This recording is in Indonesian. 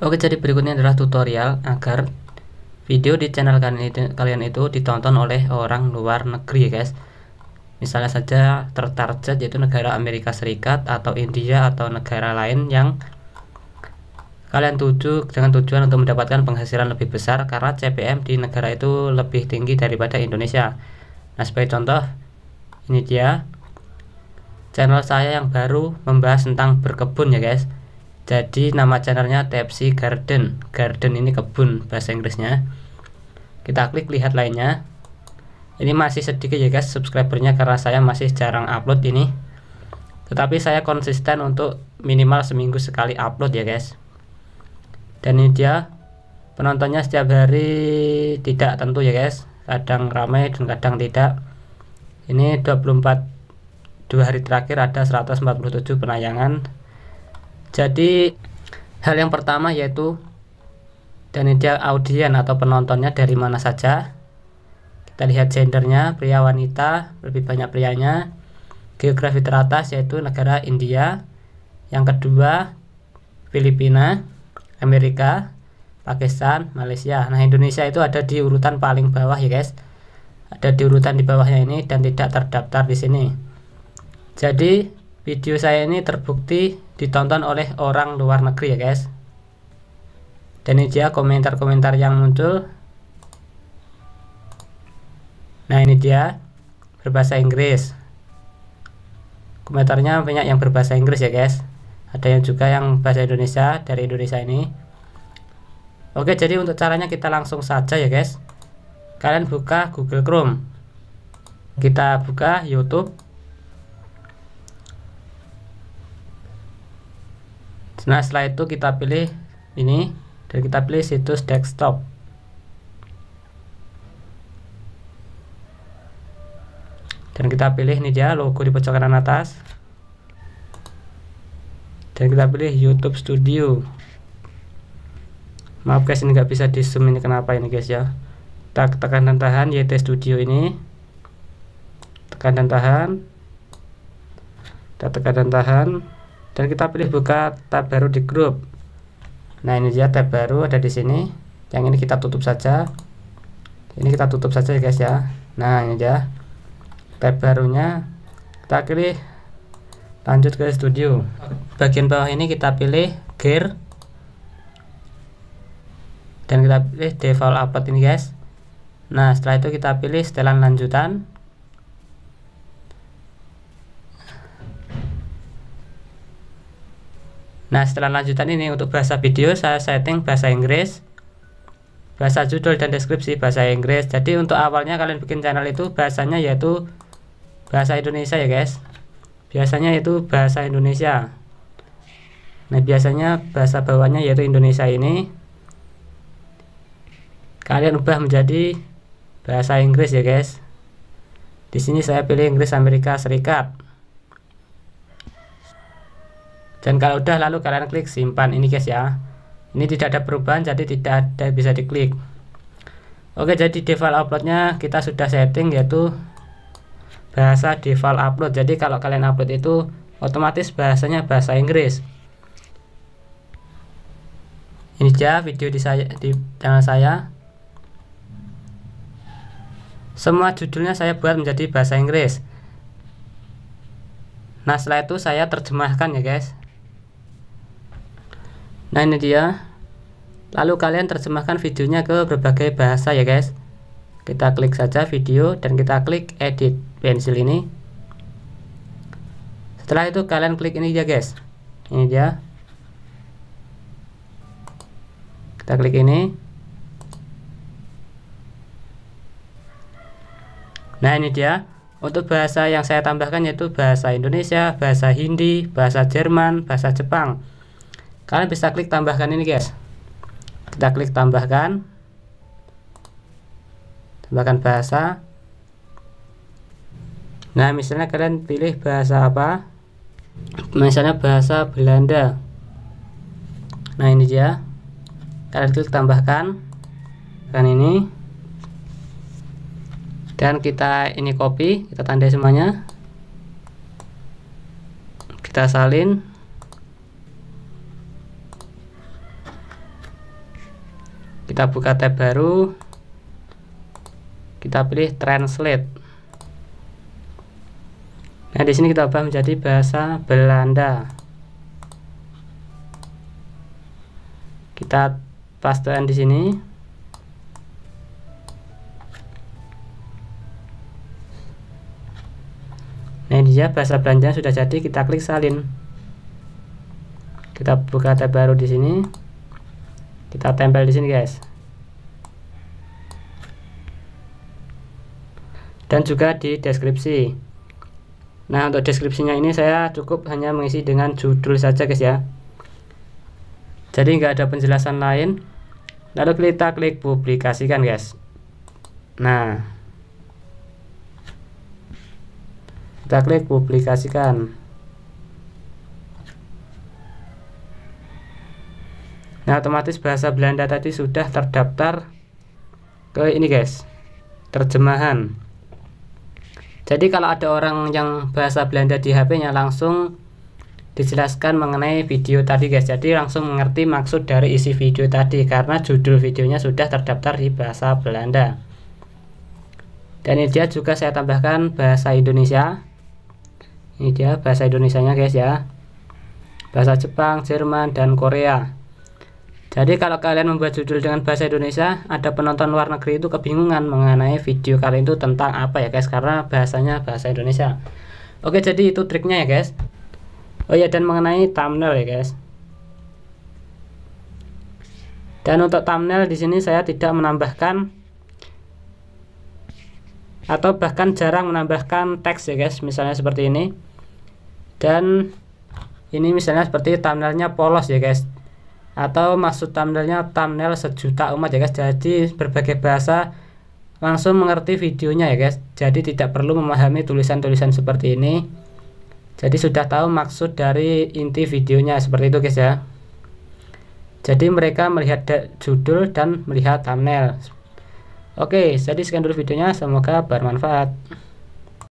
Oke, jadi berikutnya adalah tutorial agar video di channel kalian itu, kalian itu ditonton oleh orang luar negeri, guys. Misalnya saja tertarget yaitu negara Amerika Serikat atau India atau negara lain yang kalian tuju dengan tujuan untuk mendapatkan penghasilan lebih besar karena CPM di negara itu lebih tinggi daripada Indonesia. Nah, sebagai contoh ini dia channel saya yang baru membahas tentang berkebun ya, guys jadi nama channelnya TFC Garden Garden ini kebun bahasa Inggrisnya kita klik lihat lainnya ini masih sedikit ya guys subscribernya karena saya masih jarang upload ini tetapi saya konsisten untuk minimal seminggu sekali upload ya guys dan ini dia penontonnya setiap hari tidak tentu ya guys kadang ramai dan kadang tidak ini 24 dua hari terakhir ada 147 penayangan jadi hal yang pertama yaitu identitas audien atau penontonnya dari mana saja. Kita lihat gendernya, pria wanita, lebih banyak prianya. Geografi teratas yaitu negara India. Yang kedua, Filipina, Amerika, Pakistan, Malaysia. Nah, Indonesia itu ada di urutan paling bawah ya, guys. Ada di urutan di bawahnya ini dan tidak terdaftar di sini. Jadi, video saya ini terbukti ditonton oleh orang luar negeri ya guys dan ini dia komentar-komentar yang muncul nah ini dia berbahasa Inggris komentarnya banyak yang berbahasa Inggris ya guys ada yang juga yang bahasa Indonesia dari Indonesia ini oke jadi untuk caranya kita langsung saja ya guys kalian buka Google Chrome kita buka YouTube nah setelah itu kita pilih ini dan kita pilih situs desktop dan kita pilih ini dia logo di pojok kanan atas dan kita pilih YouTube Studio maaf guys ini nggak bisa di zoom ini kenapa ini guys ya tak tekan dan tahan YT Studio ini tekan dan tahan kita tekan dan tahan dan kita pilih buka tab baru di grup nah ini dia tab baru ada di sini yang ini kita tutup saja ini kita tutup saja ya guys ya nah ini dia tab barunya kita pilih lanjut ke studio bagian bawah ini kita pilih gear dan kita pilih default upload ini guys nah setelah itu kita pilih setelan lanjutan Nah setelah lanjutan ini untuk bahasa video saya setting bahasa Inggris bahasa judul dan deskripsi bahasa Inggris jadi untuk awalnya kalian bikin channel itu bahasanya yaitu bahasa Indonesia ya guys biasanya itu bahasa Indonesia nah biasanya bahasa bawahnya yaitu Indonesia ini kalian ubah menjadi bahasa Inggris ya guys di sini saya pilih Inggris Amerika Serikat dan kalau udah lalu kalian klik simpan ini guys ya ini tidak ada perubahan jadi tidak ada bisa diklik oke jadi default uploadnya kita sudah setting yaitu bahasa default upload jadi kalau kalian upload itu otomatis bahasanya bahasa Inggris ini dia video di saya di channel saya semua judulnya saya buat menjadi bahasa Inggris nah setelah itu saya terjemahkan ya guys nah ini dia lalu kalian terjemahkan videonya ke berbagai bahasa ya guys kita klik saja video dan kita klik edit pensil ini setelah itu kalian klik ini ya guys ini dia kita klik ini nah ini dia untuk bahasa yang saya tambahkan yaitu bahasa Indonesia, bahasa Hindi, bahasa Jerman, bahasa Jepang kalian bisa klik tambahkan ini guys kita klik tambahkan tambahkan bahasa nah misalnya kalian pilih bahasa apa misalnya bahasa Belanda nah ini dia kalian klik tambahkan kan ini dan kita ini copy kita tandai semuanya kita salin kita buka tab baru kita pilih translate nah di sini kita ubah menjadi bahasa Belanda kita pastikan di sini nah ini dia bahasa Belanda sudah jadi kita klik salin kita buka tab baru di sini kita tempel di sini guys dan juga di deskripsi nah untuk deskripsinya ini saya cukup hanya mengisi dengan judul saja guys ya jadi nggak ada penjelasan lain lalu kita klik publikasikan guys nah kita klik publikasikan Nah, otomatis bahasa Belanda tadi sudah terdaftar ke ini, guys. Terjemahan. Jadi kalau ada orang yang bahasa Belanda di HP-nya langsung dijelaskan mengenai video tadi guys. Jadi langsung mengerti maksud dari isi video tadi karena judul videonya sudah terdaftar di bahasa Belanda. Dan ini dia juga saya tambahkan bahasa Indonesia. Ini dia bahasa Indonesianya guys ya. Bahasa Jepang, Jerman, dan Korea. Jadi kalau kalian membuat judul dengan bahasa Indonesia, ada penonton luar negeri itu kebingungan mengenai video kalian itu tentang apa ya guys karena bahasanya bahasa Indonesia. Oke, jadi itu triknya ya guys. Oh ya dan mengenai thumbnail ya guys. Dan untuk thumbnail di sini saya tidak menambahkan atau bahkan jarang menambahkan teks ya guys, misalnya seperti ini. Dan ini misalnya seperti thumbnailnya polos ya guys atau maksud thumbnailnya thumbnail sejuta umat ya guys jadi berbagai bahasa langsung mengerti videonya ya guys jadi tidak perlu memahami tulisan-tulisan seperti ini jadi sudah tahu maksud dari inti videonya seperti itu guys ya jadi mereka melihat judul dan melihat thumbnail oke jadi sekian dulu videonya semoga bermanfaat